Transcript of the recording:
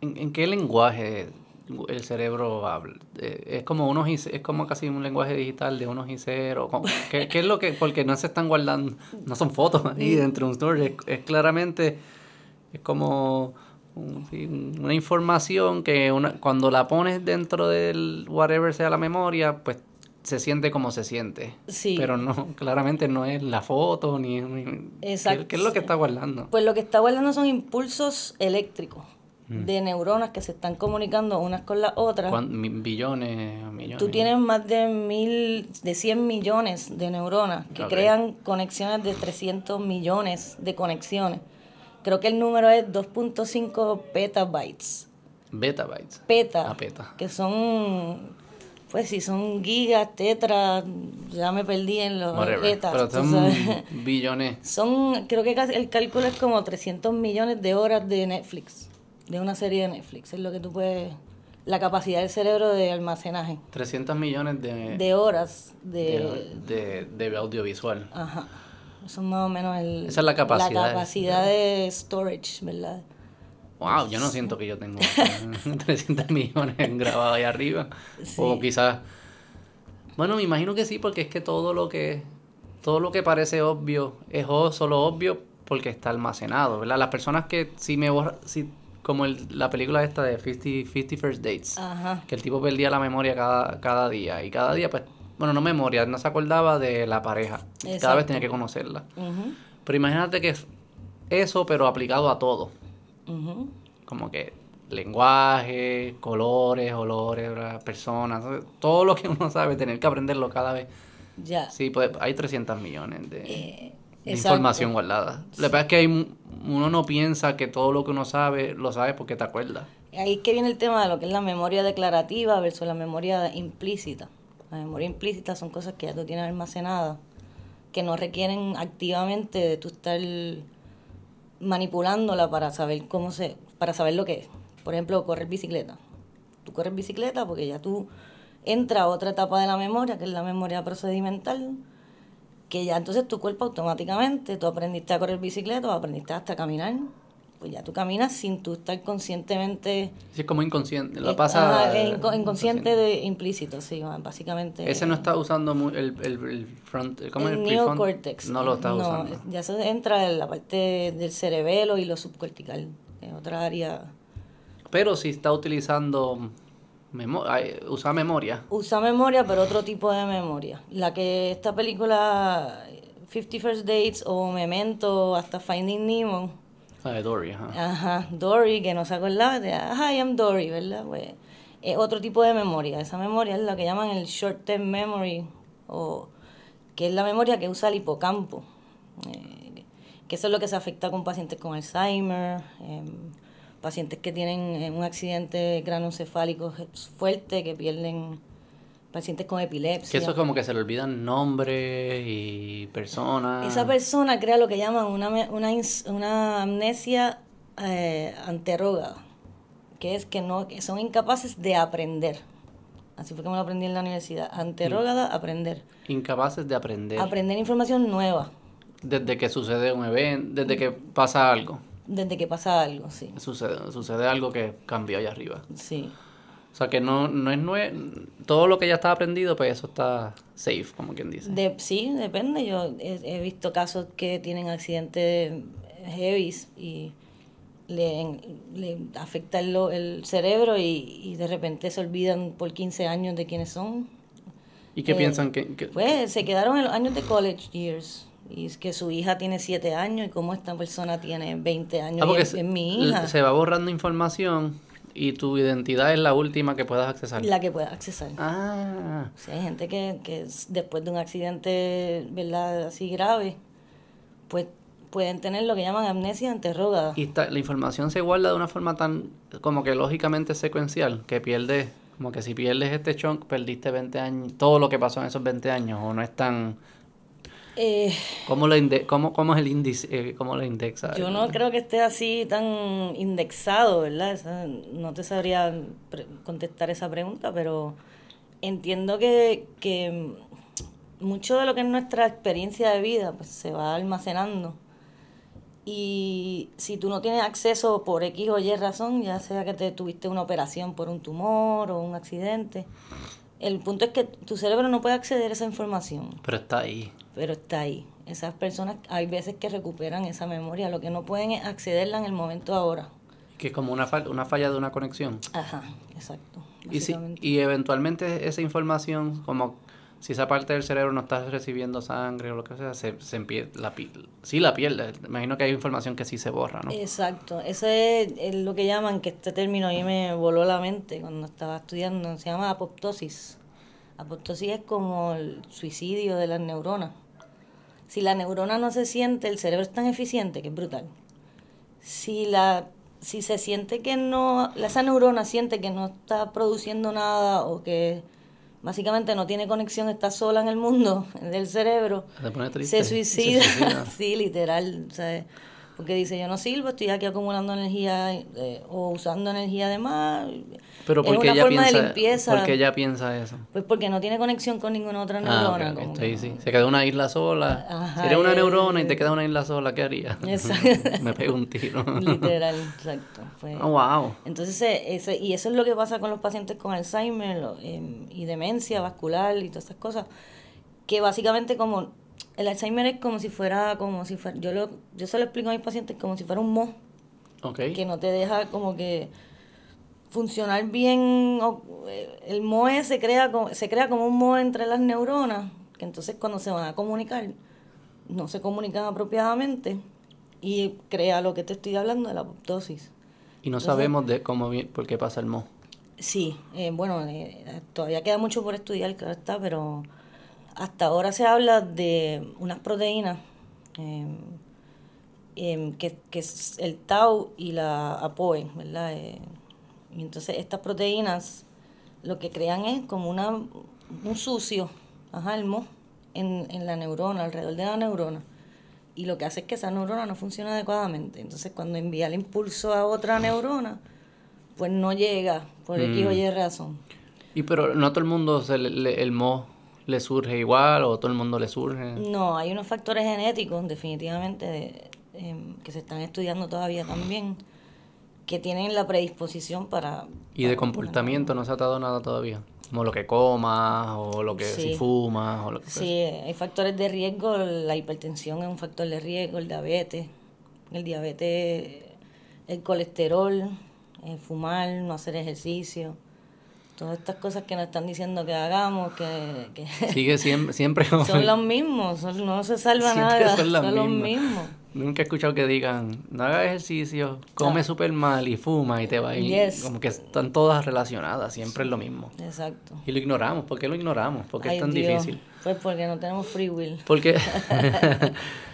¿En, qué lenguaje el cerebro habla? Eh, ¿Es como unos es como casi un lenguaje digital de unos y ceros? ¿Qué, es lo que...? Porque no se están guardando, no son fotos ahí dentro de un storage. Es, claramente, es como una información que cuando la pones dentro del whatever sea la memoria, pues se siente como se siente. Sí. Pero no, claramente no es la foto ni... es Exacto. ¿qué, es lo que está guardando? Pues lo que está guardando son impulsos eléctricos mm. de neuronas que se están comunicando unas con las otras. Billones, millones. Tú tienes más de mil, de 100 millones de neuronas que crean conexiones de 300 millones de conexiones. Creo que el número es 2.5 petabytes. Betabytes. Peta. Ah, peta. Que son pues si son gigas, tetras, ya me perdí en los Pero son billones. Son, creo que el cálculo es como 300 millones de horas de Netflix, de una serie de Netflix, es lo que tú puedes, la capacidad del cerebro de almacenaje. 300 millones de... De horas de... De, audiovisual. Ajá. Eso es más o menos el... Esa es la capacidad. La capacidad de storage, ¿verdad? wow, yo no pues, siento que yo tengo 300 eh, millones grabados ahí arriba. O quizás, bueno, me imagino que sí, porque es que todo lo que, todo lo que parece obvio es solo obvio porque está almacenado, Las personas que si me borran, si, como la película esta de 50, 50 First Dates, que el tipo perdía la memoria cada, cada día y cada día, pues, bueno, no memoria, no se acordaba de la pareja, cada vez tenía que conocerla. Pero imagínate que eso, pero aplicado a todo. Como que lenguaje, colores, olores, personas, todo lo que uno sabe, tener que aprenderlo cada vez. Ya. Sí, pues, hay 300 millones de, eh, información guardada. Lo que pasa es que hay, uno no piensa que todo lo que uno sabe, lo sabe porque te acuerdas. Ahí es que viene el tema de lo que es la memoria declarativa versus la memoria implícita. La memoria implícita son cosas que ya tú tienes almacenadas, que no requieren activamente de tú estar manipulándola para saber cómo se, para saber lo que es. Por ejemplo, correr bicicleta. Tú corres bicicleta porque ya tú entra a otra etapa de la memoria, que es la memoria procedimental, que ya entonces tu cuerpo automáticamente, tú aprendiste a correr bicicleta, aprendiste hasta a caminar, pues ya tú caminas sin tú estar conscientemente... es como inconsciente, Lo eh, pasa... inconsciente, de implícito, sí, básicamente. Ese no está usando el, el, front... ¿Cómo el, el No lo está usando. Ya se entra en la parte del cerebelo y lo subcortical, en otra área... Pero si está utilizando... usa memoria. Usa memoria, pero otro tipo de memoria. La que esta película... Eh, Fifty First Dates o Memento hasta Finding Nemo Ah, de Dory, ajá. Ajá, Dory, que no se acordaba, de, ajá, ah, I am Dory, ¿verdad? Pues, otro tipo de memoria. Esa memoria es la que llaman el short term memory, o que es la memoria que usa el hipocampo. Eh, que eso es lo que se afecta con pacientes con Alzheimer, em, pacientes que tienen eh, un accidente cranoencefálico fuerte, que pierden pacientes con epilepsia. Que eso es como que se le olvidan nombres y personas. Esa persona crea lo que llaman una, amnesia eh, que es que no son incapaces de aprender. Así fue como lo aprendí en la universidad. Anterrogada mm. aprender. Incapaces de aprender. Aprender información nueva. Desde que sucede un evento, desde que pasa algo. Desde que pasa algo, sí. Sucede, sucede algo que cambió allá arriba. Sí. O sea, que no, no es Todo lo que ya está aprendido, pues eso está safe, como quien dice. De, sí, depende. Yo he, visto casos que tienen accidentes heavy y le, le afecta el, cerebro y, y, de repente se olvidan por 15 años de quiénes son. ¿Y qué eh, piensan que, Pues se quedaron en los años de college years. Y es que su hija tiene 7 años y cómo esta persona tiene 20 años ah, en es mi hija. Se va borrando información y tu identidad es la última que puedas accesar. La que puedas accesar. Ah. O sea, hay gente que, que después de un accidente, ¿verdad? Así grave, pues pueden tener lo que llaman amnesia interrogada. Y la información se guarda de una forma tan como que lógicamente secuencial, que pierdes, como que si pierdes este chunk, perdiste 20 años, todo lo que pasó en esos 20 años, o no es tan eh, ¿Cómo, lo cómo, cómo es el índice? Eh, ¿Cómo indexa? Yo no creo que esté así tan indexado, ¿verdad? no te sabría contestar esa pregunta, pero entiendo que, que mucho de lo que es nuestra experiencia de vida pues, se va almacenando. Y si tú no tienes acceso por X o Y razón, ya sea que te tuviste una operación por un tumor o un accidente, el punto es que tu cerebro no puede acceder a esa información. Pero está ahí. Pero está ahí. Esas personas hay veces que recuperan esa memoria, lo que no pueden es accederla en el momento ahora. Que es como una, falla, una falla de una conexión. Ajá, exacto. Y, y eventualmente esa información, como si esa parte del cerebro no está recibiendo sangre o lo que sea, se, se la, sí la pierde. Eh, imagino que hay información que sí se borra, ¿no? Exacto. Eso es lo que llaman, que este término a mí me voló la mente cuando estaba estudiando, se llama apoptosis. Apoptosis es como el suicidio de las neuronas. Si la neurona no se siente, el cerebro es tan eficiente que es brutal. Si la si se siente que no, esa neurona siente que no está produciendo nada o que básicamente no tiene conexión, está sola en el mundo del cerebro, se, suicida, sí, literal porque dice yo no sirvo, estoy aquí acumulando energía eh, o usando energía de más. Pero porque es una piensa, de ¿Por qué ella piensa eso? Pues porque no tiene conexión con ninguna otra ah, neurona. Ah, Se queda una isla sola. Ajá, una eh, neurona y te eh. queda una isla sola, ¿qué haría Exacto. Me pego un tiro. Literal, exacto. Oh, wow. Entonces, y eso es lo que pasa con los pacientes con Alzheimer em, y demencia vascular y todas estas cosas, que básicamente como el Alzheimer es como si fuera, como si yo, lo, yo se lo explico a mis pacientes como si fuera un mo. Que no te deja como que funcionar bien. Eh, el MOE se crea, se crea como un MOE entre las neuronas, que entonces cuando se van a comunicar, no se comunican apropiadamente y crea lo que te estoy hablando de la apoptosis. Y no sabemos de cómo por qué pasa el MOE. Sí, eh, bueno, eh, todavía queda mucho por estudiar, claro está, pero hasta ahora se habla de unas proteínas em, em, que, es el tau y la apoe, ¿verdad? Eh, y entonces estas proteínas lo que crean es como una, un sucio, ajá, el mo, en, la neurona, alrededor de la neurona. Y lo que hace es que esa neurona no funciona adecuadamente. Entonces cuando envía el impulso a otra neurona, pues no llega por X o mm. Y razón. Y pero no todo el mundo se el mo le surge igual o todo el mundo le surge? No, hay unos factores genéticos definitivamente em, que se están estudiando todavía también que tienen la predisposición para... ¿Y de comportamiento no se ha dado nada todavía? Como lo que comas o lo que si fumas o lo que Sí, hay factores de riesgo, la hipertensión es un factor de riesgo, el diabetes, el diabetes, el colesterol, el eh, fumar, no hacer ejercicio todas estas cosas que nos están diciendo que hagamos, que... Sigue siempre, siempre Son los mismos, no se salva nada, son, los, son Nunca he escuchado que digan, no hagas ejercicio, come súper mal y fuma y te va a ir. Como que están todas relacionadas, siempre es lo mismo. Exacto. Y lo ignoramos, ¿por qué lo ignoramos? ¿Por qué es tan difícil? Pues porque no tenemos free will. Porque...